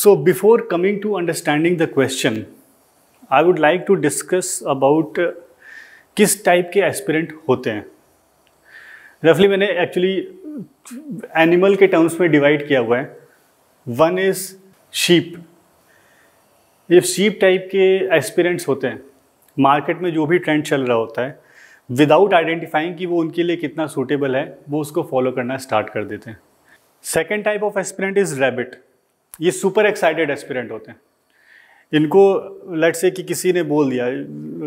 So before coming to understanding the question, I would like to discuss about uh, किस type के aspirant होते हैं रफली मैंने एक्चुअली एनिमल के टर्म्स में डिवाइड किया हुआ है वन इज शीप ये शीप टाइप के एस्पिरेंट्स होते हैं मार्केट में जो भी ट्रेंड चल रहा होता है विदाउट आइडेंटिफाइंग कि वो उनके लिए कितना सूटेबल है वो उसको फॉलो करना स्टार्ट कर देते हैं second type of aspirant is rabbit ये सुपर एक्साइटेड एस्पिरेंट होते हैं इनको लेट से कि किसी ने बोल दिया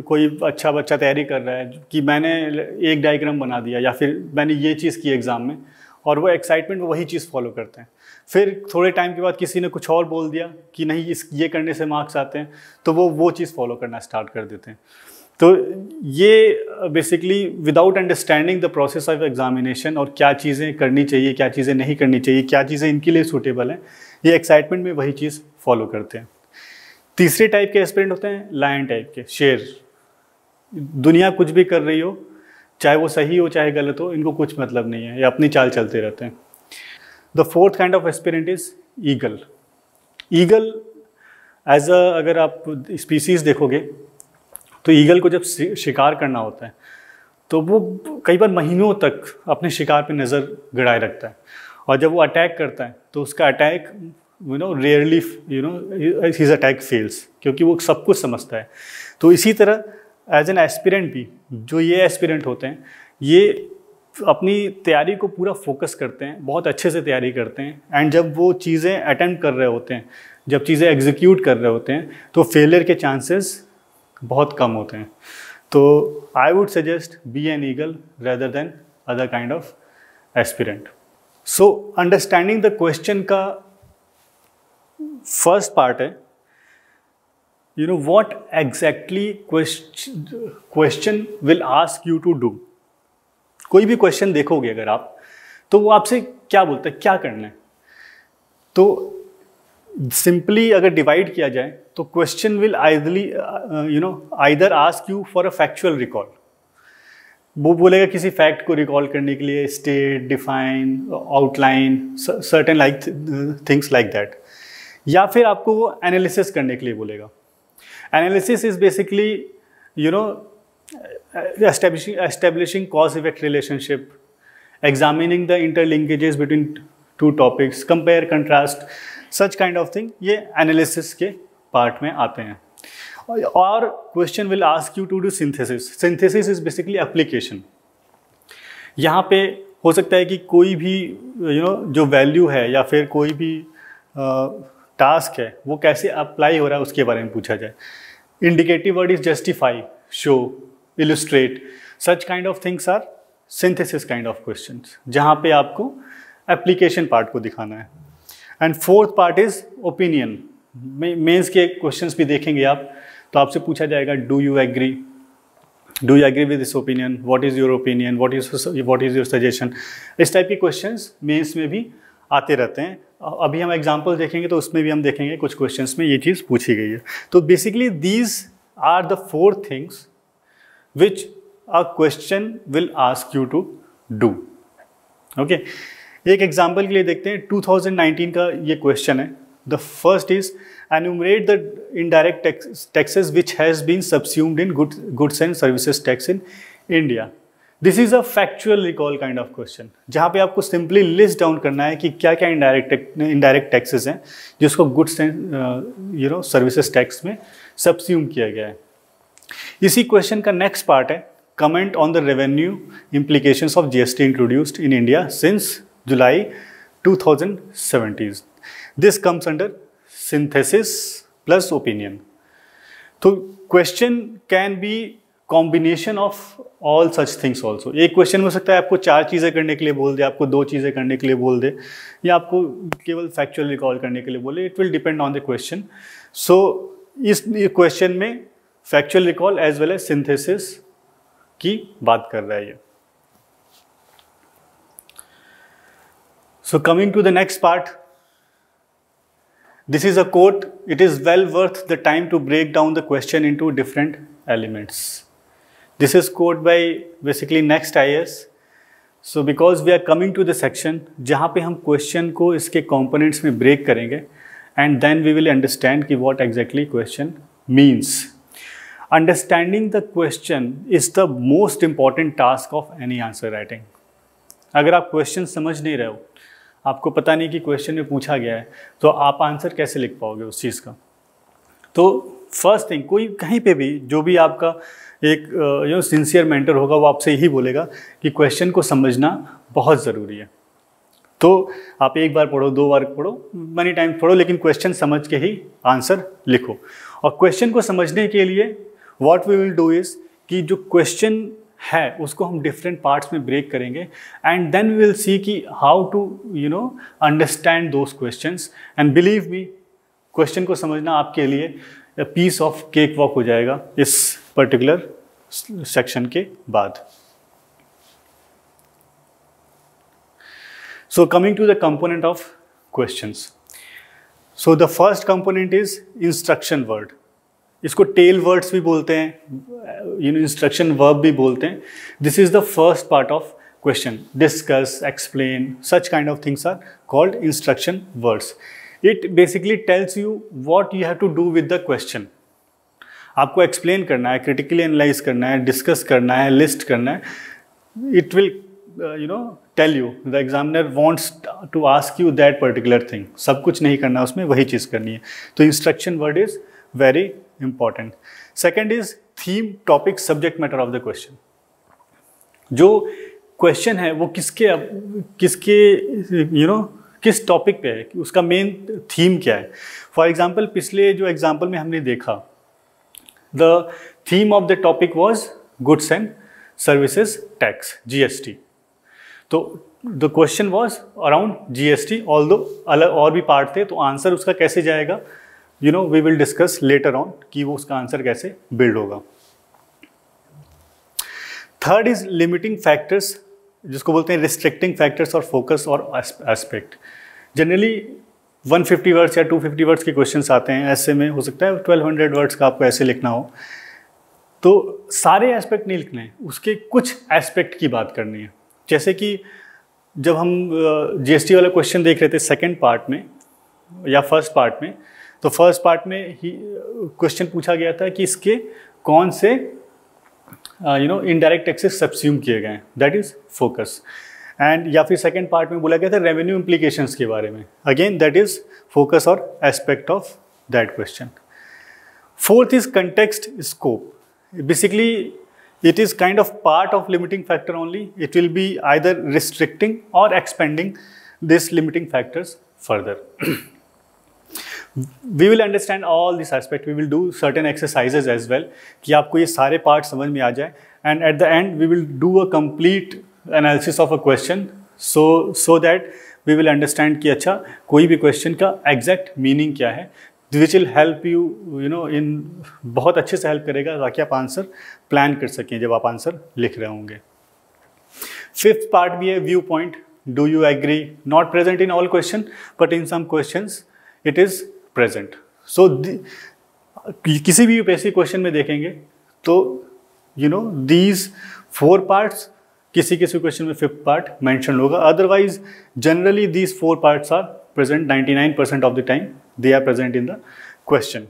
कोई अच्छा बच्चा तैयारी कर रहा है कि मैंने एक डायग्राम बना दिया या फिर मैंने ये चीज़ की एग्ज़ाम में और वो एक्साइटमेंट में वही चीज़ फॉलो करते हैं फिर थोड़े टाइम के बाद किसी ने कुछ और बोल दिया कि नहीं इस ये करने से मार्क्स आते हैं तो वो वो चीज़ फॉलो करना स्टार्ट कर देते हैं तो ये basically without understanding the process of examination और क्या चीज़ें करनी चाहिए क्या चीज़ें नहीं करनी चाहिए क्या चीज़ें इनके लिए सूटेबल हैं ये एक्साइटमेंट में वही चीज़ फॉलो करते हैं तीसरे टाइप के एस्पिरेंट होते हैं लायन टाइप के शेर दुनिया कुछ भी कर रही हो चाहे वो सही हो चाहे गलत हो इनको कुछ मतलब नहीं है ये अपनी चाल चलते रहते हैं the fourth kind of aspirant is eagle eagle as a अगर आप स्पीसीज़ देखोगे तो ईगल को जब शिकार करना होता है तो वो कई बार महीनों तक अपने शिकार पे नज़र गड़ाए रखता है और जब वो अटैक करता है तो उसका attack you know rarely you know his attack fails क्योंकि वो सब कुछ समझता है तो इसी तरह एज एन एस्पिरेंट भी जो ये एस्पिरेंट होते हैं ये अपनी तैयारी को पूरा फोकस करते हैं बहुत अच्छे से तैयारी करते हैं एंड जब वो चीज़ें अटैम्प्ट कर रहे होते हैं जब चीज़ें एग्जीक्यूट कर रहे होते हैं तो फेलियर के चांसेस बहुत कम होते हैं तो I would suggest be an eagle rather than other kind of aspirant so understanding the question का फर्स्ट पार्ट है you know what exactly question will ask you to do कोई भी क्वेश्चन देखोगे अगर आप तो वो आपसे क्या बोलता है क्या करना है तो सिंपली अगर डिवाइड किया जाए तो question will ideally you know either ask you for a factual recall वो बोलेगा किसी फैक्ट को रिकॉल करने के लिए state define outline certain like things like that या फिर आपको वो एनालिसिस करने के लिए बोलेगा analysis is basically you know establishing cause effect relationship examining the interlinkages between two topics compare contrast such kind of thing ये एनालिसिस के पार्ट में आते हैं और question will ask you to do synthesis synthesis is basically application यहाँ पे हो सकता है कि कोई भी यू you नो know, जो वैल्यू है या फिर कोई भी टास्क uh, है वो कैसे अप्लाई हो रहा है उसके बारे में पूछा जाए indicative word is justify show illustrate such kind of things are synthesis kind of question जहाँ पे आपको एप्लीकेशन पार्ट को दिखाना है and fourth part is opinion mains के क्वेश्चन भी देखेंगे आप तो आपसे पूछा जाएगा do you agree do you agree with this opinion what is your opinion what is what is your suggestion इस टाइप के क्वेश्चन मेन्स में भी आते रहते हैं अभी हम एग्जाम्पल देखेंगे तो उसमें भी हम देखेंगे कुछ क्वेश्चन में ये चीज़ पूछी गई है तो basically these are the four things which a question will ask you to do okay एक एग्जाम्पल के लिए देखते हैं 2019 का ये क्वेश्चन है the first is enumerate the indirect taxes which has been subsumed in goods and services tax in India this is a factual recall kind of question जहाँ पे आपको सिंपली लिस्ट डाउन करना है कि क्या क्या इनडायरेक्ट इनडायरेक्ट टैक्सेस हैं जिसको goods and you know services tax में सब्स्यूम किया गया है इसी क्वेश्चन का नेक्स्ट पार्ट है comment on the revenue implication of G S T introduced in India since July 2017. This comes under synthesis plus opinion. So question can be combination of all such things also. एक question हो सकता है आपको चार चीज़ें करने के लिए बोल दे आपको दो चीज़ें करने के लिए बोल दे या आपको केवल factual recall करने के लिए बोले it will depend on the question. So इस question में factual recall as well as synthesis की बात कर रहा है ये So coming to the next part, this is a quote, it is well worth the time to break down the question into different elements. This is quote by basically next IS. So because we are coming to the section, jahan pe hum question ko iske components mein break karenge, and then we will understand ki what exactly question means. Understanding the question is the most important task of any answer writing. Agar aap question samajh nahi rahe ho, आपको पता नहीं कि question में पूछा गया है तो आप आंसर कैसे लिख पाओगे उस चीज़ का तो फर्स्ट थिंग कोई कहीं पे भी जो भी आपका एक यू नो सिंसियर मेंटर होगा वो आपसे यही बोलेगा कि क्वेश्चन को समझना बहुत ज़रूरी है तो आप एक बार पढ़ो दो बार पढ़ो मनी टाइम पढ़ो लेकिन क्वेश्चन समझ के ही आंसर लिखो और क्वेश्चन को समझने के लिए what we will do is कि जो क्वेश्चन है उसको हम डिफरेंट पार्ट्स में ब्रेक करेंगे and then we will see कि how to you know understand those question and believe me question को समझना आपके लिए पीस ऑफ केक वॉक हो जाएगा इस पर्टिकुलर सेक्शन के बाद so coming to the component of questions. So the first component is instruction word इसको टेल वर्ड्स भी बोलते हैं यू नो इंस्ट्रक्शन वर्ब भी बोलते हैं this is the first part of question discuss explain such kind of things are called instruction words it basically tells you what you have to do with the question आपको explain करना है critically analyse करना है discuss करना है list करना है it will you know tell you the examiner wants to ask you that particular thing सब कुछ नहीं करना उसमें वही चीज़ करनी है तो instruction word is very important second is theme topic subject matter of the question जो क्वेश्चन है वो किसके किसके यू नो किस टॉपिक पे है उसका मेन थीम क्या है फॉर एग्जाम्पल पिछले जो एग्जाम्पल में हमने देखा the theme of the topic was goods and services tax GST तो the question was around GST all दो अलग और भी पार्ट थे तो आंसर उसका कैसे जाएगा you know we will discuss later on कि वो उसका आंसर कैसे बिल्ड होगा थर्ड इज लिमिटिंग फैक्टर्स जिसको बोलते हैं रिस्ट्रिक्टिंग फैक्टर्स और फोकस और एस्पेक्ट जनरली 150 वर्ड्स या 250 वर्ड्स के क्वेश्चन आते हैं ऐसे में हो सकता है 1200 वर्ड्स का आपको ऐसे लिखना हो तो सारे एस्पेक्ट नहीं लिखने हैं उसके कुछ एस्पेक्ट की बात करनी है जैसे कि जब हम जीएसटी वाला क्वेश्चन देख रहे थे सेकेंड पार्ट में या फर्स्ट पार्ट में तो फर्स्ट पार्ट में ही क्वेश्चन पूछा गया था कि इसके कौन से you know indirect taxes subsume किए गए हैं दैट इज़ फोकस एंड या फिर सेकेंड पार्ट में बोला गया था रेवेन्यू इम्प्लीकेशन के बारे में अगेन दैट इज़ फोकस और aspect of that question fourth is context scope basically it is kind of part of limiting factor only it will be either restricting और expanding this limiting factors further we will understand all this aspect we will do certain exercises as well कि आपको ये सारे पार्ट समझ में आ जाए and at the end we will do a complete analysis of a question so so that we will understand कि अच्छा कोई भी क्वेश्चन का एग्जैक्ट मीनिंग क्या है which will help you you know in बहुत अच्छे से हेल्प करेगा ताकि आप आंसर प्लान कर सकें जब आप आंसर लिख रहे होंगे फिफ्थ पार्ट भी है viewpoint do you agree not present in all question but in some question it is present so किसी भी यूपीएससी क्वेश्चन में देखेंगे तो you know these four parts किसी किसी क्वेश्चन में फिफ्थ पार्ट मेंशन होगा otherwise generally these four parts are present 99 percent of the time they are present in the question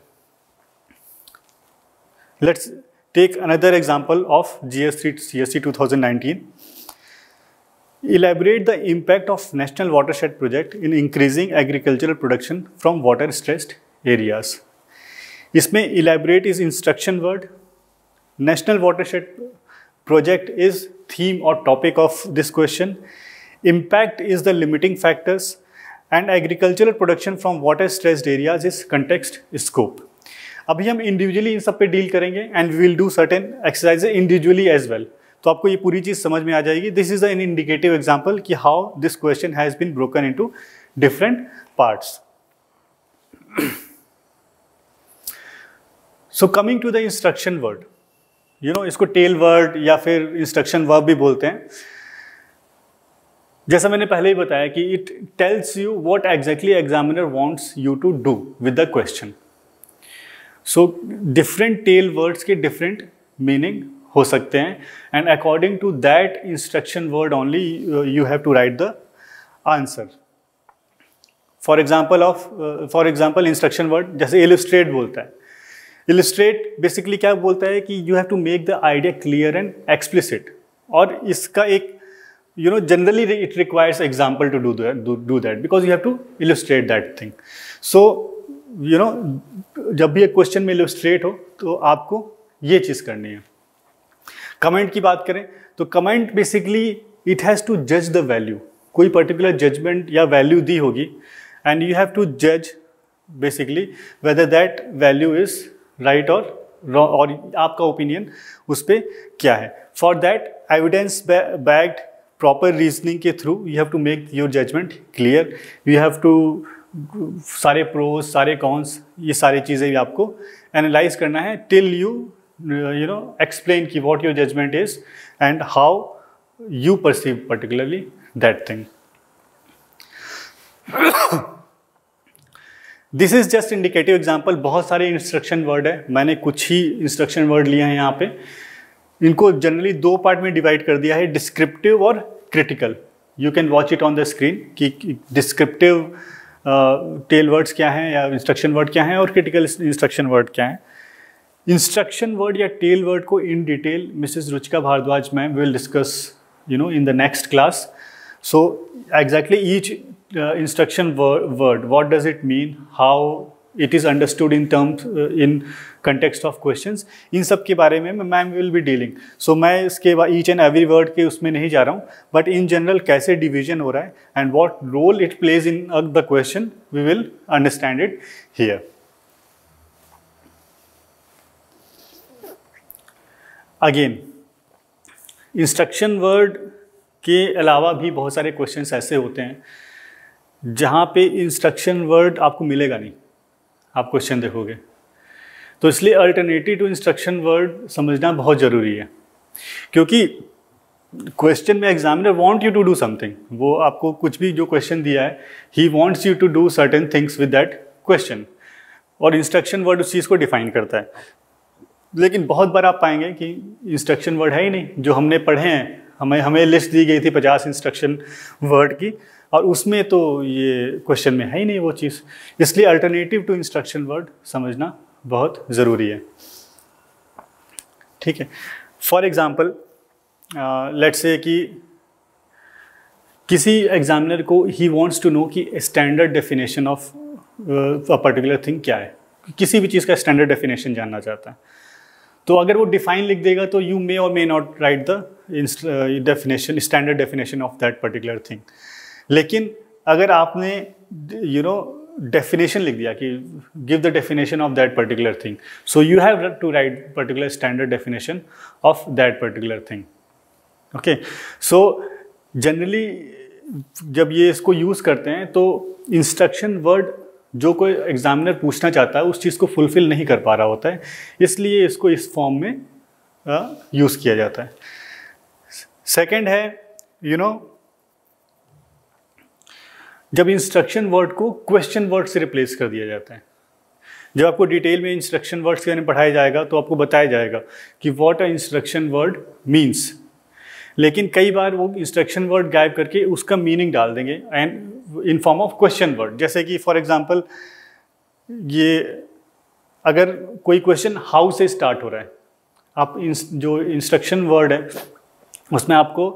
let's take another S C C S C two thousand nineteen Elaborate the impact of National Watershed Project in increasing agricultural production from water stressed areas. इसमें elaborate is instruction word. National Watershed Project is theme or topic of this question. Impact is the limiting factors and agricultural production from water stressed areas is context scope. अभी हम individually इन सब पे deal करेंगे and we will do certain exercises individually as well well. तो आपको ये पूरी चीज़ समझ में आ जाएगी this is an indicative example कि how this question has been broken to different parts so coming to the instruction word you know इसको टेल वर्ड या फिर इंस्ट्रक्शन वर्ब भी बोलते हैं जैसा मैंने पहले ही बताया कि it tells you what exactly examiner wants you to do with the question so different tell words के डिफरेंट मीनिंग हो सकते हैं and according to that instruction word only you have to write the answer for example of for example instruction word जैसे illustrate बोलता है illustrate basically क्या बोलता है कि you have to make the idea clear and explicit और इसका एक you know generally it requires example to do do that because you have to illustrate that thing so you know जब भी एक क्वेश्चन में इलिस्ट्रेट हो तो आपको ये चीज़ करनी है कमेंट की बात करें तो comment basically it has to जज द वैल्यू कोई पर्टिकुलर जजमेंट या वैल्यू दी होगी एंड यू हैव टू जज basically whether that value is right और और आपका ओपिनियन उस पर क्या है for that evidence backed proper reasoning के through you have to make your judgement clear you have to सारे प्रोज सारे कॉन्स ये सारी चीज़ें भी आपको एनालाइज करना है till you Uh, you know, explain ki what your judgment is and how you perceive particularly that thing. This is just indicative example बहुत सारे इंस्ट्रक्शन वर्ड है मैंने कुछ ही इंस्ट्रक्शन वर्ड लिए हैं यहाँ पे इनको जनरली दो पार्ट में डिवाइड कर दिया है डिस्क्रिप्टिव और critical you can watch it on the screen कि डिस्क्रिप्टिव टेल वर्ड्स क्या हैं या इंस्ट्रक्शन वर्ड क्या हैं और क्रिटिकल इंस्ट्रक्शन वर्ड क्या हैं इंस्ट्रक्शन वर्ड या टेल वर्ड को in detail Mrs Ruchika Bhardwaj ma'am will discuss you know in the next class so exactly each instruction word what does it mean how it is understood in terms in context of question इन सब के बारे में ma'am will be dealing so मैं इसके बाद each and every word के उसमें नहीं जा रहा हूँ बट इन जनरल कैसे डिविजन हो रहा है and what role it plays in the question we will understand it here again instruction word के अलावा भी बहुत सारे क्वेश्चंस ऐसे होते हैं जहाँ पे इंस्ट्रक्शन वर्ड आपको मिलेगा नहीं आप क्वेश्चन देखोगे तो इसलिए अल्टरनेटिव टू इंस्ट्रक्शन वर्ड समझना बहुत ज़रूरी है क्योंकि क्वेश्चन में examiner want you to do something वो आपको कुछ भी जो क्वेश्चन दिया है ही wants you to do certain things with that question और इंस्ट्रक्शन वर्ड उस चीज़ को डिफाइन करता है लेकिन बहुत बार आप पाएंगे कि इंस्ट्रक्शन वर्ड है ही नहीं जो हमने पढ़े हैं हमें हमें लिस्ट दी गई थी पचास इंस्ट्रक्शन वर्ड की और उसमें तो ये क्वेश्चन में है ही नहीं वो चीज़ इसलिए अल्टरनेटिव टू इंस्ट्रक्शन वर्ड समझना बहुत ज़रूरी है ठीक है फॉर एग्ज़ाम्पल लेट से कि किसी एग्जामिनर को ही वॉन्ट्स टू नो कि standard definition of a particular thing क्या है किसी भी चीज़ का स्टैंडर्ड डेफिनेशन जानना चाहता है तो अगर वो डिफाइन लिख देगा तो यू मे और may not write the definition standard definition of that particular thing लेकिन अगर आपने यू नो डेफिनेशन लिख दिया कि give the definition of that particular thing so you have to write particular standard definition of that particular thing okay so generally जब ये इसको use करते हैं तो इंस्ट्रक्शन वर्ड जो कोई एग्जामिनर पूछना चाहता है उस चीज़ को फुलफ़िल नहीं कर पा रहा होता है इसलिए इसको इस फॉर्म में यूज़ किया जाता है सेकंड है यू you नो know, जब इंस्ट्रक्शन वर्ड को क्वेश्चन वर्ड से रिप्लेस कर दिया जाता है जब आपको डिटेल में इंस्ट्रक्शन वर्ड्स के बारे में पढ़ाया जाएगा तो आपको बताया जाएगा कि what a instruction word means लेकिन कई बार वो इंस्ट्रक्शन वर्ड गायब करके उसका मीनिंग डाल देंगे and in form of question word जैसे कि फॉर एग्जाम्पल ये अगर कोई क्वेश्चन हाउ से स्टार्ट हो रहा है आप इंस, जो इंस्ट्रक्शन वर्ड है उसमें आपको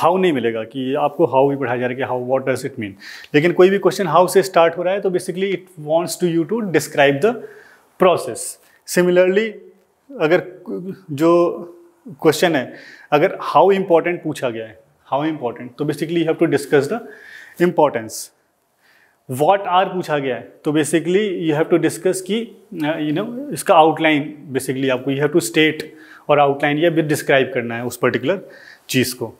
हाउ नहीं मिलेगा कि आपको हाउ भी पढ़ाया जा रहा है कि how what does it mean लेकिन कोई भी क्वेश्चन हाउ से स्टार्ट हो रहा है तो basically it wants to you to describe the process similarly अगर जो क्वेश्चन है अगर हाउ इम्पॉर्टेंट पूछा गया है हाउ इम्पॉर्टेंट तो basically you have to discuss the importance what are पूछा गया है तो basically you have to discuss की यू नो इसका आउटलाइन बेसिकली आपको यू हैव टू स्टेट और आउटलाइन या फिर डिस्क्राइब करना है उस पर्टिकुलर चीज़ को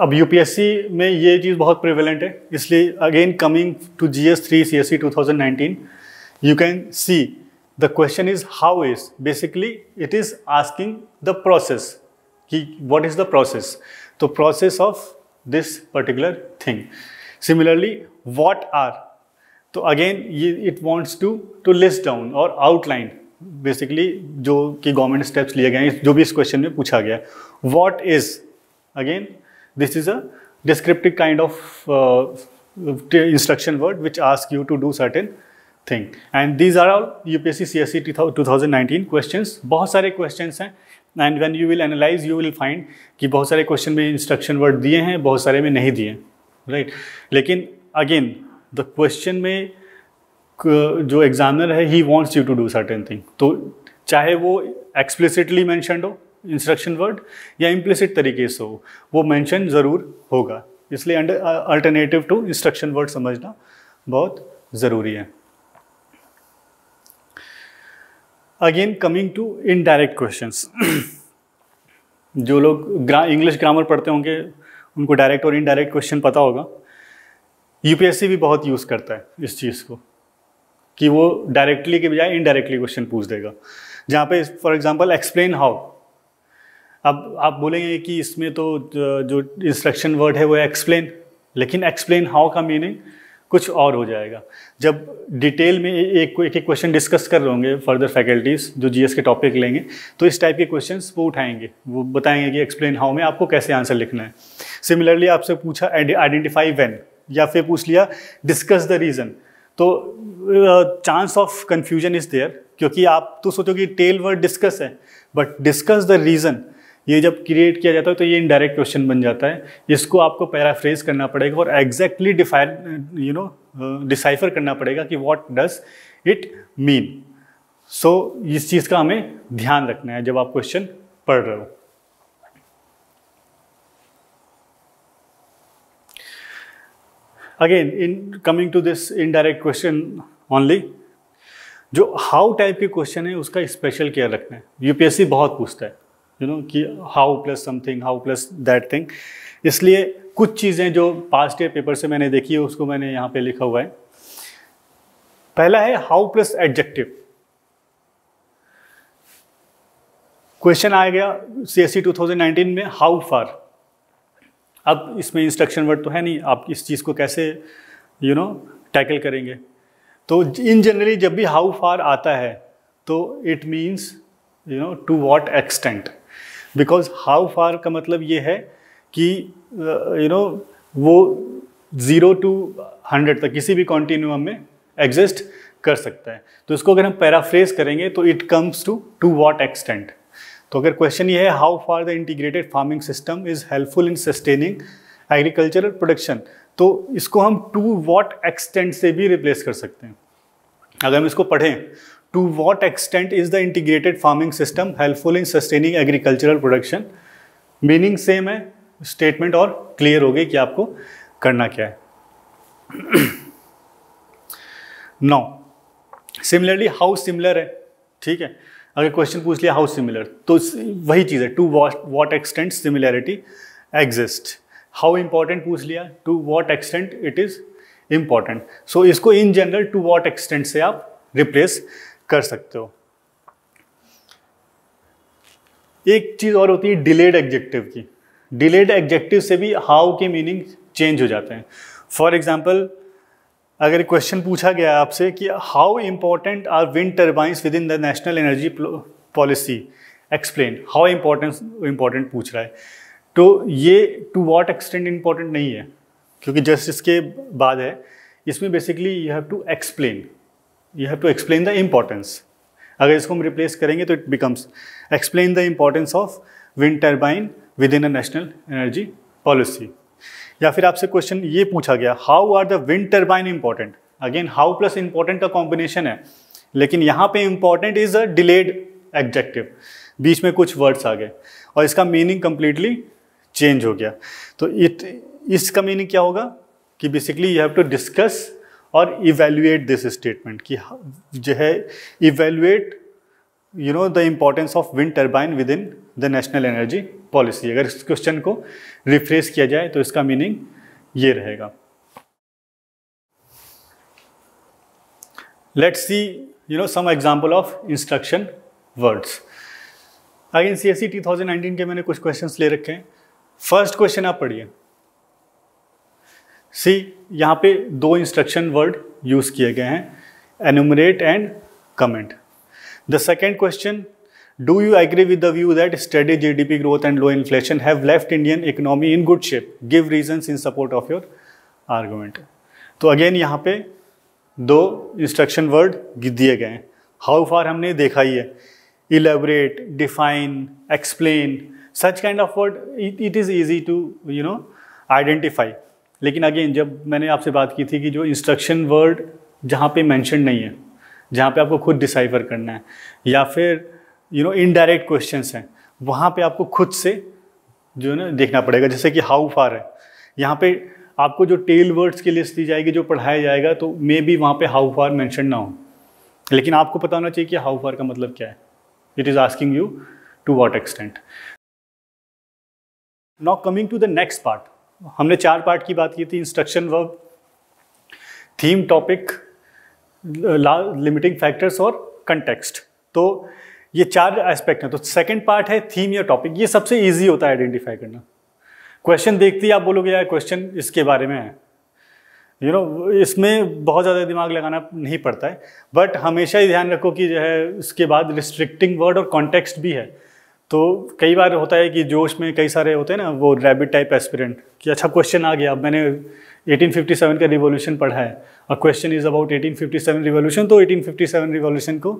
अब यूपीएससी में ये चीज़ बहुत प्रिवेलेंट है इसलिए again coming to G S three C S C two thousand nineteen you can see the question is how is basically it is asking the process what is the process the process of this particular thing similarly what are so again it wants to to list down or outline basically jo ki government steps liye gaye jo bhi is question mein pucha what is again this is a descriptive kind of uh, instruction word which asks you to do certain thing and these are all U P S C C S C two thousand nineteen question बहुत सारे question हैं and when you will analyse you will find कि बहुत सारे question में instruction word दिए हैं बहुत सारे में नहीं दिए राइट right? लेकिन अगेन द क्वेश्चन में जो एग्जामिनर है ही wants you to do certain thing तो चाहे वो एक्सप्लिसिटली मैंशन हो इंस्ट्रक्शन वर्ड या इम्प्लिसिट तरीके से हो वो मैंशन ज़रूर होगा इसलिए अल्टरनेटिव टू इंस्ट्रक्शन वर्ड समझना बहुत ज़रूरी है again coming to indirect questions जो लोग ग्रा, इंग्लिश ग्रामर पढ़ते होंगे उनको डायरेक्ट और इनडायरेक्ट क्वेश्चन पता होगा यूपीएससी भी बहुत यूज़ करता है इस चीज़ को कि वो डायरेक्टली के बजाय इनडायरेक्टली क्वेश्चन पूछ देगा जहाँ पे फॉर एग्जांपल एक्सप्लेन हाउ अब आप बोलेंगे कि इसमें तो जो इंस्ट्रक्शन वर्ड है वो है एक्सप्लेन लेकिन एक्सप्लेन हाउ का मीनिंग कुछ और हो जाएगा जब डिटेल में एक एक क्वेश्चन डिस्कस कर रहे होंगे फर्दर फैकल्टीज जो जीएस के टॉपिक लेंगे तो इस टाइप के क्वेश्चन वो उठाएंगे वो बताएंगे कि एक्सप्लेन हाउ में आपको कैसे आंसर लिखना है सिमिलरली आपसे पूछा आइडेंटिफाई वेन या फिर पूछ लिया डिस्कस द रीज़न तो chance of confusion is there क्योंकि आप तो सोचो कि टेल वर्ड डिस्कस है बट डिस्कस द रीज़न ये जब क्रिएट किया जाता है तो ये इनडायरेक्ट क्वेश्चन बन जाता है इसको आपको पैराफ्रेज करना पड़ेगा और exactly define you know decipher करना पड़ेगा कि what does it mean so इस चीज़ का हमें ध्यान रखना है जब आप क्वेश्चन पढ़ रहे हो again in coming to this indirect question only जो हाउ टाइप के क्वेश्चन है उसका स्पेशल केयर रखना है यूपीएससी बहुत पूछता है यू नो कि how plus something how plus that thing इसलिए कुछ चीज़ें जो पास्ट ईयर पेपर से मैंने देखी है उसको मैंने यहाँ पे लिखा हुआ है पहला है हाउ प्लस एडजेक्टिव क्वेश्चन आ गया सी एस सी टू में हाउ फार अब इसमें इंस्ट्रक्शन वर्ड तो है नहीं आप इस चीज़ को कैसे यू नो टैकल करेंगे तो इन जनरली जब भी हाउ फार आता है तो it means you know to what extent because how far का मतलब ये है कि you uh, know you know, वो ज़ीरो टू हंड्रेड तक किसी भी कॉन्टीन्यूम में एग्जिस्ट कर सकता है तो इसको अगर हम पैराफ्रेज करेंगे तो it comes to to what extent तो अगर क्वेश्चन ये है how far the integrated farming system is helpful in sustaining agricultural production तो इसको हम टू वॉट एक्सटेंट से भी रिप्लेस कर सकते हैं अगर हम इसको पढ़ें to what extent is the integrated farming system helpful in sustaining agricultural production meaning same है स्टेटमेंट और क्लियर हो गई कि आपको करना क्या है नौ सिमिलरली how similar है ठीक है अगर क्वेश्चन पूछ लिया हाउ सिमिलर तो वही चीज़ है to what what extent similarity exist how important पूछ लिया to what extent it is important so इसको in general to what extent से आप रिप्लेस कर सकते हो एक चीज़ और होती है डिलेड एग्जेक्टिव की डिलेड एग्जेक्टिव से भी हाउ के मीनिंग चेंज हो जाते हैं फॉर एग्जाम्पल अगर क्वेश्चन पूछा गया आपसे कि how important are wind turbines within the national energy policy explain how importance important पूछ रहा है तो ये टू वॉट एक्सटेंड इम्पॉर्टेंट नहीं है क्योंकि जस्ट इसके बाद है इसमें basically you have to explain you have to explain the importance अगर इसको हम रिप्लेस करेंगे तो it becomes explain the importance of wind turbine within a national energy policy या फिर आपसे क्वेश्चन ये पूछा गया how are the wind turbine important again how plus important का कॉम्बिनेशन है लेकिन यहाँ पे important is a delayed adjective बीच में कुछ वर्ड्स आ गए और इसका मीनिंग कम्प्लीटली चेंज हो गया तो इट इसका मीनिंग क्या होगा कि basically you have to discuss और इवेल्युएट दिस स्टेटमेंट कि जो है evaluate you know the importance of wind turbine within the national energy policy अगर इस क्वेश्चन को रिफ्रेस किया जाए तो इसका मीनिंग ये रहेगा let see you know some example of instruction words again C S C two thousand nineteen के मैंने कुछ क्वेश्चन ले रखे हैं फर्स्ट क्वेश्चन आप पढ़िए सी यहाँ पे दो इंस्ट्रक्शन वर्ड यूज़ किए गए हैं enumerate and comment the second question do you agree with the view that steady G D P growth and low inflation have left Indian economy in good shape give reasons in support of your argument तो again यहाँ पे दो instruction word दिए गए हैं how far हमने देखा ही है elaborate define explain such kind of word it is easy to you know identify लेकिन अगेन जब मैंने आपसे बात की थी कि जो इंस्ट्रक्शन वर्ड जहाँ पे मेंशन नहीं है जहाँ पे आपको खुद डिसाइफर करना है या फिर यू नो इनडायरेक्ट क्वेश्चंस हैं वहाँ पे आपको खुद से जो है ना देखना पड़ेगा जैसे कि हाउ फार है यहाँ पे आपको जो टेल वर्ड्स की लिस्ट दी जाएगी जो पढ़ाया जाएगा तो मे बी वहाँ पे हाउ फार मैंशन ना हो लेकिन आपको पता होना चाहिए कि हाउ फार का मतलब क्या है it is asking you to what extent now coming to the next part हमने चार पार्ट की बात की थी instruction verb theme topic limiting factors और कंटेक्स्ट तो ये चार एस्पेक्ट हैं तो सेकंड पार्ट है थीम या टॉपिक ये सबसे इजी होता है आइडेंटिफाई करना क्वेश्चन देखते ही आप बोलोगे यार क्वेश्चन इसके बारे में है यू you नो know, इसमें बहुत ज़्यादा दिमाग लगाना नहीं पड़ता है बट हमेशा ही ध्यान रखो कि जो है उसके बाद रिस्ट्रिक्टिंग वर्ड और कॉन्टेक्स्ट भी है तो कई बार होता है कि जोश में कई सारे होते हैं ना वो रैबिट टाइप एस्पिरेंट कि अच्छा क्वेश्चन आ गया अब मैंने 1857 का रिवॉल्यूशन पढ़ा है और क्वेश्चन इज़ अबाउट 1857 रिवॉल्यूशन तो 1857 रिवॉल्यूशन को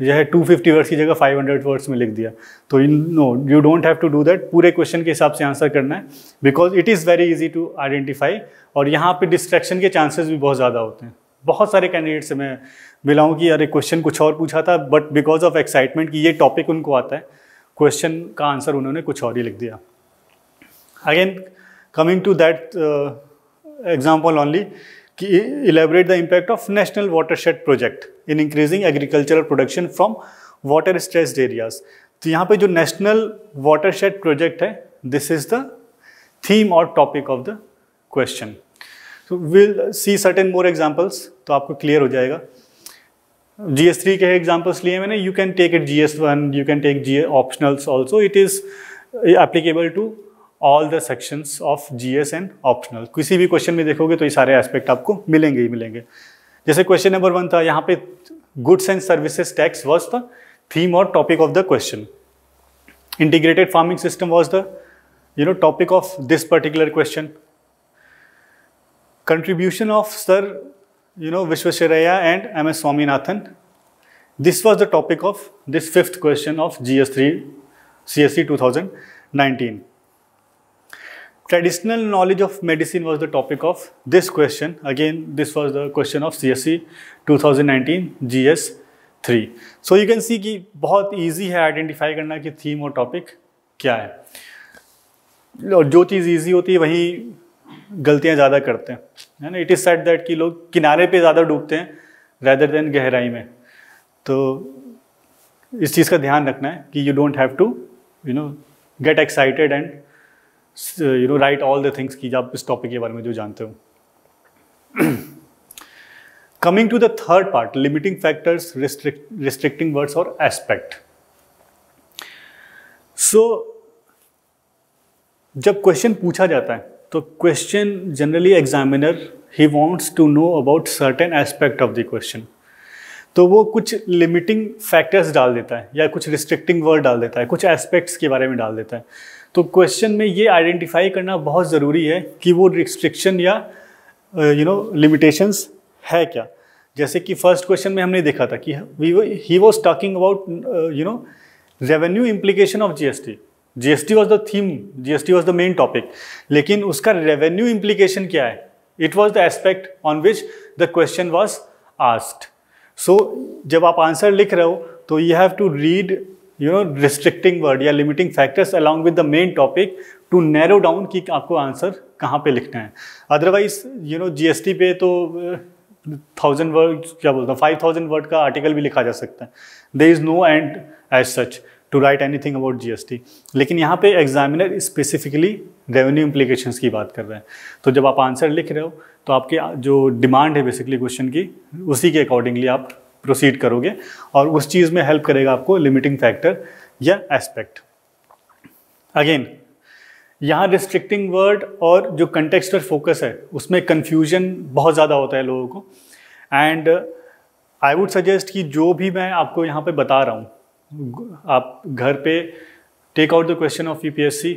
जो है टू फिफ्टी वर्ड्स की जगह 500 वर्ड्स में लिख दिया तो no you don't have to do that पूरे क्वेश्चन के हिसाब से आंसर करना है because it is very easy to identify और यहाँ पे डिस्ट्रैक्शन के चांसेस भी बहुत ज़्यादा होते हैं बहुत सारे कैंडिडेट्स से मैं मिला हूँ कि अरे क्वेश्चन कुछ और पूछा था बट बिकॉज ऑफ एक्साइटमेंट कि ये टॉपिक उनको आता है क्वेश्चन का आंसर उन्होंने कुछ और ही लिख दिया again coming to that example only कि elaborate the impact of national watershed project in increasing agricultural production from water stressed areas तो यहाँ पे जो नेशनल वाटर शेड प्रोजेक्ट है दिस इज द थीम और topic of the question will see certain more examples तो आपको clear हो जाएगा जी एस थ्री के एग्जाम्पल्स लिए मैंने you can take it G S one you can take G optionals also it is applicable to all the sections of G S and optional किसी भी question में देखोगे तो ये सारे एस्पेक्ट आपको मिलेंगे ही मिलेंगे जैसे क्वेश्चन नंबर वन था यहाँ पे goods and services tax was the theme और topic of the question integrated farming system was the you know topic of this particular question contribution of sir you know, Vishwasheraya and M.S. Swaminathan. This was the topic of this fifth question of GS3, CSC 2019. Traditional knowledge of medicine was the topic of this question. Again, this was the question of CSC 2019 GS3. So you can see कि बहुत easy है identify करना कि theme और topic क्या है और जो चीज़ easy होती है वही गलतियाँ ज़्यादा करते हैं है ना इट इज़ सेट दैट कि लोग किनारे पे ज़्यादा डूबते हैं रैदर देन गहराई में तो इस चीज़ का ध्यान रखना है कि you don't have to you know get excited and you know write all the things की आप इस टॉपिक के बारे में जो जानते हो coming to the third part limiting factors restricting words और एस्पेक्ट सो जब क्वेश्चन पूछा जाता है तो क्वेश्चन जनरली एग्जामिनर ही wants to know about certain aspect of the question तो वो कुछ लिमिटिंग फैक्टर्स डाल देता है या कुछ रिस्ट्रिक्टिंग वर्ड डाल देता है कुछ एस्पेक्ट्स के बारे में डाल देता है तो क्वेश्चन में ये आइडेंटिफाई करना बहुत ज़रूरी है कि वो रिस्ट्रिक्शन या यू नो लिमिटेशंस है क्या जैसे कि फर्स्ट क्वेश्चन में हमने देखा था कि he was talking about you know revenue implication of G GST was the theme GST was the main topic लेकिन उसका रेवेन्यू इम्प्लीकेशन क्या है it was the aspect on which the question was asked so जब आप answer लिख रहे हो तो you have to read you know restricting word या limiting factors along with the main topic to narrow down कि आपको आंसर कहाँ पे लिखना है अदरवाइज यू नो जीएसटी पे तो थाउजेंड uh, वर्ड क्या बोलते हैं फाइव थाउजेंड वर्ड का आर्टिकल भी लिखा जा सकता है there is no end as such to write anything about GST लेकिन यहाँ पे एग्जामिनर स्पेसिफिकली रेवेन्यू इम्प्लीकेशन की बात कर रहे हैं तो जब आप आंसर लिख रहे हो तो आपके जो डिमांड है बेसिकली क्वेश्चन की उसी के अकॉर्डिंगली आप प्रोसीड करोगे और उस चीज़ में हेल्प करेगा आपको लिमिटिंग फैक्टर या एस्पेक्ट अगेन यहाँ रिस्ट्रिक्टिंग वर्ड और जो कंटेक्सट पर फोकस है उसमें कन्फ्यूजन बहुत ज़्यादा होता है लोगों को एंड आई वुड सजेस्ट कि जो भी मैं आपको यहाँ पे बता रहा हूँ आप घर पे take out the question of UPSC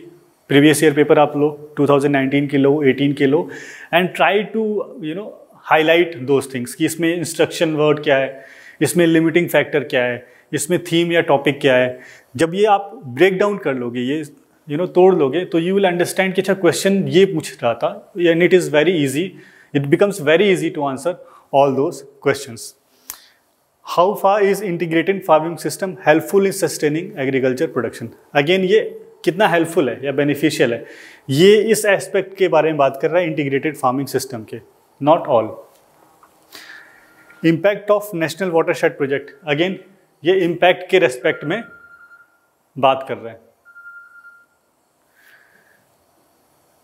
previous year paper आप लो 2019 के लो 18 के लो and try to you know highlight those things कि इसमें इंस्ट्रक्शन वर्ड क्या है इसमें लिमिटिंग फैक्टर क्या है इसमें थीम या टॉपिक क्या है जब ये आप ब्रेक डाउन कर लोगे ये यू नो तोड़ लोगे तो यू विल अंडरस्टैंड कि अच्छा क्वेश्चन ये पूछ रहा था and it is very easy it becomes very easy to answer all those questions how far is integrated farming system helpful in sustaining agriculture production again ये कितना हेल्पफुल है या बेनिफिशियल है ये इस एस्पेक्ट के बारे में बात कर रहा है इंटीग्रेटेड फार्मिंग सिस्टम के not all impact of national watershed project again ये इम्पैक्ट के रेस्पेक्ट में बात कर रहे हैं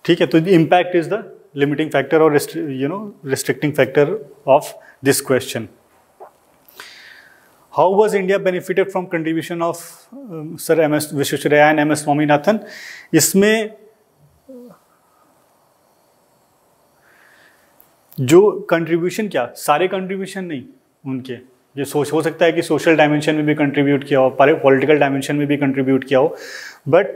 ठीक है तो impact is the limiting factor और you know restricting factor of this question How was India benefited from contribution of um, Sir M.S. And and S Swaminathan? इसमें जो कंट्रीब्यूशन क्या सारे कंट्रीब्यूशन नहीं उनके ये सोच हो सकता है कि सोशल डायमेंशन में भी कंट्रीब्यूट किया हो पॉलिटिकल डायमेंशन में भी कंट्रीब्यूट किया हो but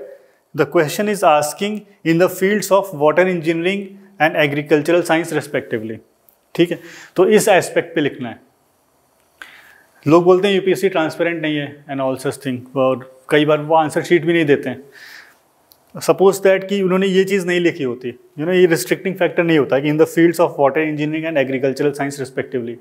the question is asking in the fields of water engineering and agricultural science respectively ठीक है तो इस एस्पेक्ट पे लिखना है लोग बोलते हैं यूपीएससी ट्रांसपेरेंट नहीं है एंड ऑल सच थिंग और कई बार वो आंसर शीट भी नहीं देते हैं सपोज दैट कि उन्होंने ये चीज़ नहीं लिखी होती यू नो ये रिस्ट्रिक्टिंग फैक्टर नहीं होता कि in the fields of water engineering and agricultural science respectively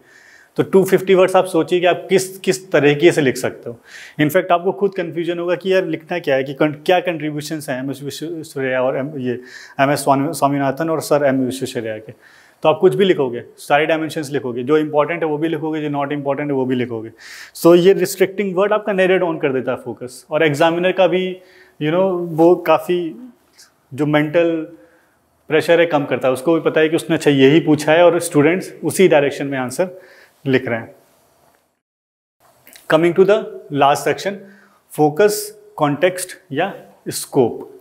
तो 250 फिफ्टी वर्ड्स आप सोचिए कि आप किस किस तरीके से लिख सकते हो इनफैक्ट आपको खुद कन्फ्यूजन होगा कि यार लिखना क्या है कि क्या कंट्रीब्यूशन है एम एस विश्वेश्वरैया और एम ये एम एस स्वामीनाथन और सर एम विश्वेश्वरैया के तो आप कुछ भी लिखोगे सारे डायमेंशन लिखोगे जो इंपॉर्टेंट है वो भी लिखोगे जो नॉट इंपॉर्टेंट है वो भी लिखोगे सो so, ये रिस्ट्रिक्टिंग वर्ड आपका नेरेट ऑन कर देता है फोकस और एग्जामिनर का भी यू you नो know, वो काफ़ी जो मेंटल प्रेशर है कम करता है उसको भी पता है कि उसने अच्छा यही पूछा है और स्टूडेंट्स उसी डायरेक्शन में आंसर लिख रहे हैं coming to the last section focus context या स्कोप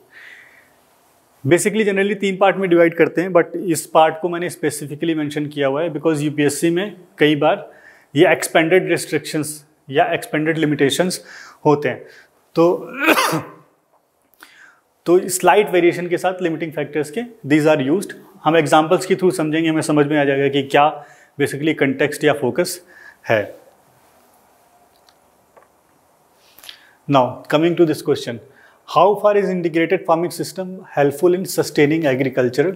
बेसिकली जनरली तीन पार्ट में डिवाइड करते हैं बट इस पार्ट को मैंने स्पेसिफिकली मेंशन किया हुआ है बिकॉज यूपीएससी में कई बार ये एक्सपेंडेड रिस्ट्रिक्शंस या एक्सपेंडेड लिमिटेशंस होते हैं तो तो स्लाइट वेरिएशन के साथ लिमिटिंग फैक्टर्स के दीज आर यूज हम एग्जाम्पल्स के थ्रू समझेंगे हमें समझ में आ जाएगा कि क्या बेसिकली कंटेक्स्ट या फोकस है now coming to this question how far is integrated farming system helpful in sustaining agricultural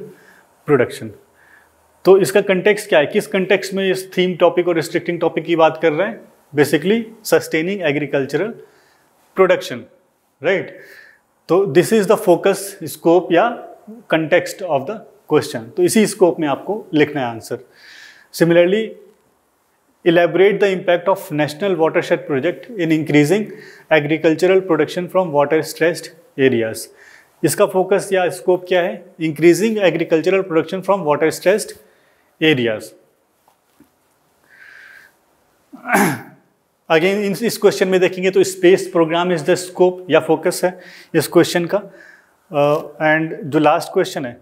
production तो इसका कंटेक्स क्या है किस कंटेक्स्ट में इस थीम टॉपिक और रिस्ट्रिक्टिंग टॉपिक की बात कर रहे हैं basically sustaining agricultural production right तो this is the focus scope या कंटेक्सट ऑफ द क्वेश्चन तो इसी स्कोप में आपको लिखना है answer similarly elaborate the impact of national watershed project in increasing agricultural production from water stressed areas इसका focus या स्कोप क्या है increasing agricultural production from water stressed areas again इस क्वेश्चन में देखेंगे तो space program is the scope या focus है इस क्वेश्चन का एंड uh, जो लास्ट क्वेश्चन है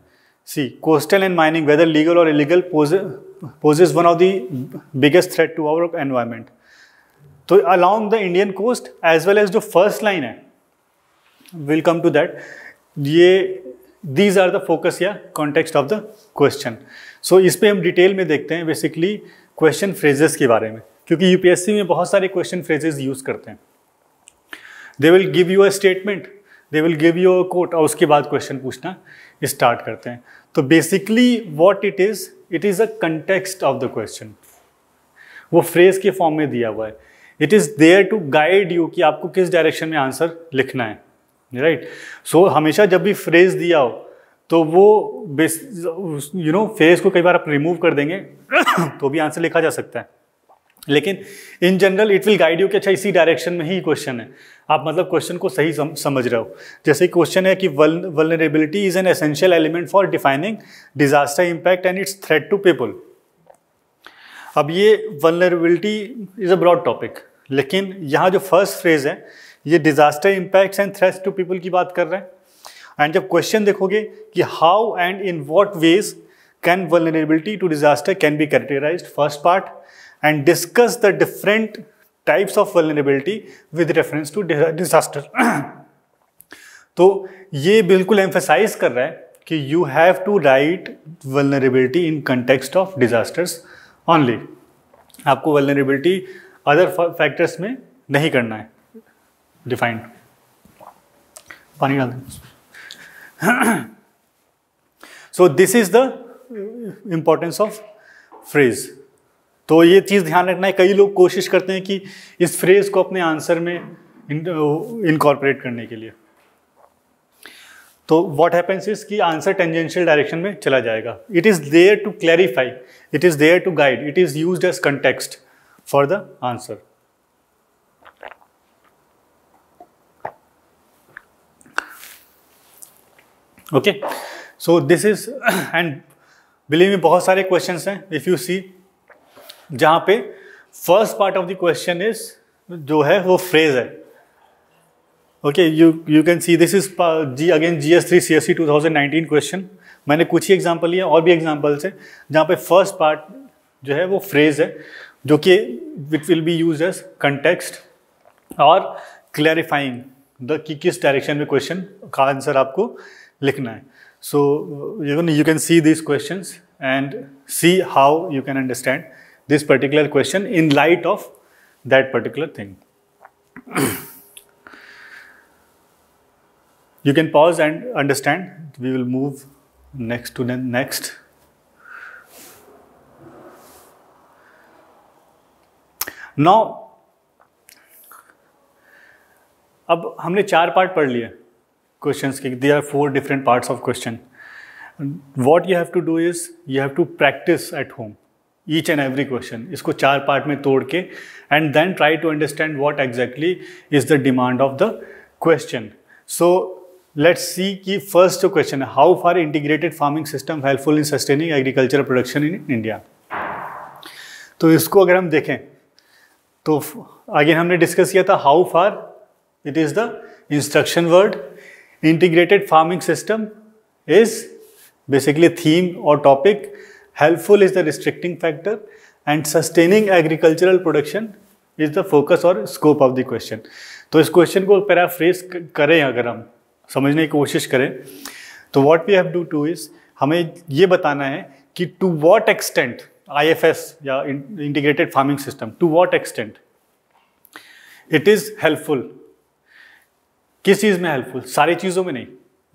see coastal and mining whether legal और illegal poses one of the biggest threat to our environment तो along the Indian coast as well as जो first line है welcome to that ये these are the focus या context of the question so इस पर हम detail में देखते हैं बेसिकली क्वेश्चन फ्रेजेस के बारे में क्योंकि यूपीएससी में बहुत सारे क्वेश्चन फ्रेजेस यूज़ करते हैं they will give you a statement they will give you a quote और उसके बाद क्वेश्चन पूछना स्टार्ट करते हैं तो basically what it is it is a context of the question वो फ्रेज के फॉर्म में दिया हुआ है it is there to guide you कि आपको किस डायरेक्शन में आंसर लिखना है राइट right? सो so, हमेशा जब भी फ्रेज दिया हो तो वो यू नो फेस को कई बार आप रिमूव कर देंगे तो भी आंसर लिखा जा सकता है लेकिन in general it will guide you कि अच्छा इसी डायरेक्शन में ही क्वेश्चन है आप मतलब क्वेश्चन को सही सम, समझ रहे हो जैसे क्वेश्चन है कि vulnerability is an essential element for defining disaster impact and its threat to people अब ये vulnerability is a broad topic लेकिन यहाँ जो फर्स्ट फ्रेज है ये disaster impacts and threats to people की बात कर रहे हैं एंड जब क्वेश्चन देखोगे कि how and in what ways can vulnerability to disaster can be categorise first part and discuss the different types of vulnerability with reference to disaster तो ये बिल्कुल एम्फेसाइज कर रहा है कि you have to write vulnerability in context of disasters only आपको vulnerability other factors में नहीं करना है डिफाइंड पानी डाल दें so this is the importance of phrase तो ये चीज़ ध्यान रखना है कई लोग कोशिश करते हैं कि इस फ्रेज को अपने आंसर में इनकॉर्पोरेट करने के लिए तो वॉट हैपन्स इज कि आंसर टेंजेंशियल डायरेक्शन में चला जाएगा it is there to clarify it is there to guide it is use as context for the answer. Okay, so this is and believe me बहुत सारे questions हैं if you see जहाँ पे first part of the question is जो है वो phrase है okay you you can see this is G again GS3 CSE 2019 question मैंने कुछ ही एग्जाम्पल लिए और भी एग्जाम्पल्स हैं जहाँ पे फर्स्ट पार्ट जो है वो फ्रेज है जो कि which will be use as context और क्लैरिफाइंग द कि किस डायरेक्शन में क्वेश्चन का आंसर आपको लिखना है so you can see this question and see how you can understand this particular question in light of that particular thing you can pause and understand we will move next to next now अब हमने चार पार्ट पढ़ लिए questions के they are four different parts of question what you have to do is you have to practice at home each and every question इसको चार part में तोड़ के and then try to understand what exactly is the demand of the question so let's see कि first जो question है how far integrated farming system helpful in sustaining agriculture production in India तो इसको अगर हम देखें तो आगे हमने डिस्कस किया था how far it is the instruction word integrated farming system is basically theme और topic helpful is the restricting factor and sustaining agricultural production is the focus और स्कोप ऑफ द क्वेश्चन तो इस question को paraphrase करें अगर हम समझने की कोशिश करें तो what we have do to is हमें ये बताना है कि to what extent IFS, yeah, Integrated Farming System, to what extent? It is helpful. किस चीज़ में हेल्पफुल सारी चीज़ों में नहीं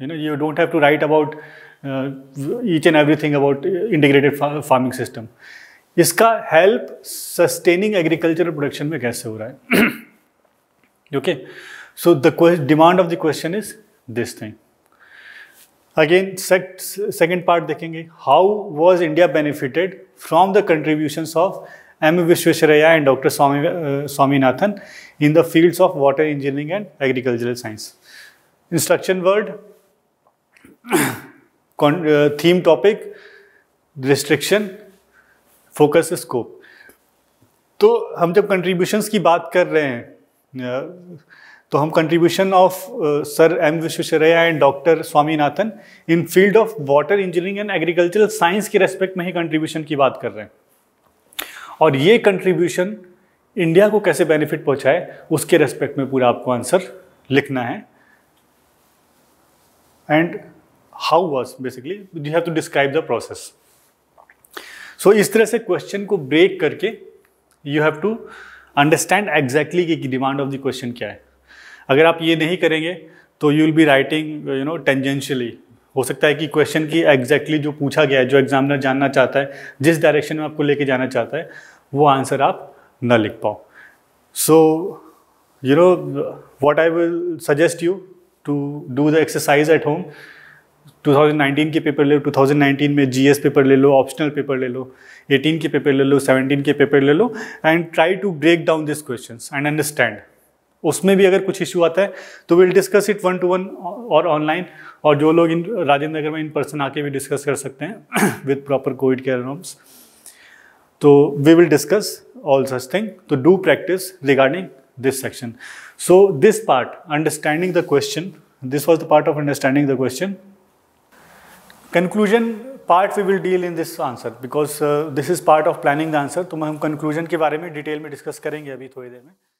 you know you don't have to write about each and everything about integrated farming system इसका हेल्प सस्टेनिंग एग्रीकल्चरल प्रोडक्शन में कैसे हो रहा है okay so the demand of the question is this thing again second part देखेंगे how was India benefited from the contribution of M Visvesvaraya and doctor Swami Swaminathan in the fields of water engineering and agricultural science instruction word theme topic restriction focus scope तो हम जब contributions की बात कर रहे हैं uh, तो हम contribution of sir M Visvesvaraya and doctor Swaminathan in field of water engineering and agricultural science के रेस्पेक्ट में ही कंट्रीब्यूशन की बात कर रहे हैं और ये कंट्रीब्यूशन इंडिया को कैसे बेनिफिट पहुंचाए उसके रेस्पेक्ट में पूरा आपको आंसर लिखना है and how was basically you have to describe the process so इस तरह से क्वेश्चन को ब्रेक करके you have to understand exactly कि डिमांड ऑफ द क्वेश्चन क्या है अगर आप ये नहीं करेंगे तो you will be writing you know tangentially हो सकता है कि क्वेश्चन की एग्जैक्टली exactly जो पूछा गया है जो एग्जामिनर जानना चाहता है जिस डायरेक्शन में आपको लेके जाना चाहता है वो आंसर आप ना लिख पाओ so you know what I will suggest you to do the exercise at home 2019 के पेपर ले लो 2019 में जीएस पेपर ले लो ऑप्शनल पेपर ले लो 18 के पेपर ले लो 17 के पेपर ले लो and try to break down this question and understand उसमें भी अगर कुछ इश्यू आता है तो will discuss it one to one और ऑनलाइन और जो लोग इन राजेंद्र नगर में इन पर्सन आके भी डिस्कस कर सकते हैं with proper covid care rooms तो we will discuss all such thing to do practice regarding this section so this part understanding the question this was the part of understanding the question conclusion part we will deal in this answer because this is part of planning the answer तो मैं uh, तो हम conclusion के बारे में detail में discuss करेंगे अभी थोड़ी देर में